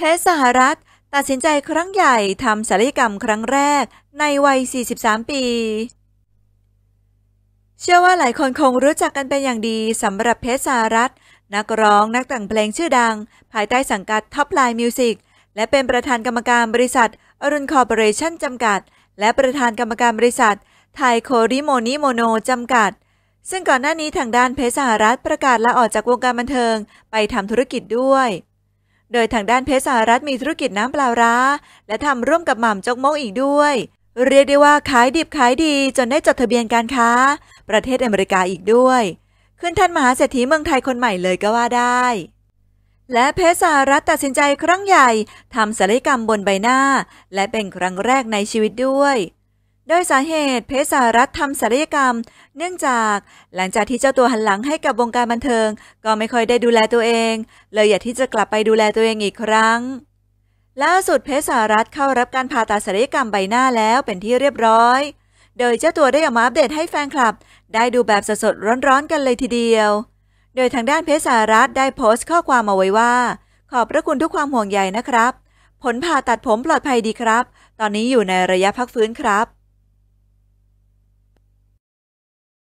เพชรสหรัฐตัดสินใจครั้งใหญ่ทำศัลยกรรมครั้งแรกในวัย 43 ปี เชื่อว่าหลายคนคงรู้จักกันเป็นอย่างดีสำหรับเพชรสหรัฐ นักร้องนักแต่งเพลงชื่อดัง ภายใต้สังกัดท็อปไลน์มิวสิกและเป็นประธานกรรมการบริษัท อรุณคอร์ปอเรชั่นจำกัด และประธานกรรมการบริษัทไทย โคริโมนิโมโนจำกัด ซึ่งก่อนหน้านี้ทางด้านเพชรสหรัฐประกาศลาออกจากวงการบันเทิง ไปทำธุรกิจด้วยโดยทางด้านเพชรสารัฐมีธุรกิจน้ำปลาร้า และทำร่วมกับ หม่ำจกมกอีกด้วย เรียกได้ว่าขายดิบขายดีจนได้จดทะเบียนการค้า ประเทศอเมริกาอีกด้วย ขึ้นท่านมหาเศรษฐีเมืองไทยคนใหม่เลยก็ว่าได้ และเพชรสารัฐตัดสินใจครั้งใหญ่ทำศัลยกรรมบนใบหน้า และเป็นครั้งแรกในชีวิตด้วยโดยสาเหตุเพชรสารัฐทำศัลยกรรม เนื่องจากหลังจากที่เจ้าตัวหันหลังให้กับวงการบันเทิง ก็ไม่ค่อยได้ดูแลตัวเองเลยอยากที่จะกลับไปดูแลตัวเองอีกครั้ง ล่าสุดเพชรสารัฐเข้ารับการผ่าตัดศัลยกรรมใบหน้าแล้วเป็นที่เรียบร้อย โดยเจ้าตัวได้ออกมาอัปเดตให้แฟนคลับ ได้ดูแบบสดๆร้อนๆกันเลยทีเดียว โดยทางด้านเพชรสารัฐได้โพสต์ข้อความเอาไว้ว่า ขอบพระคุณทุกความห่วงใยนะครับ ผลผ่าตัดผมปลอดภัยดีครับ ตอนนี้อยู่ในระยะพักฟื้นครับ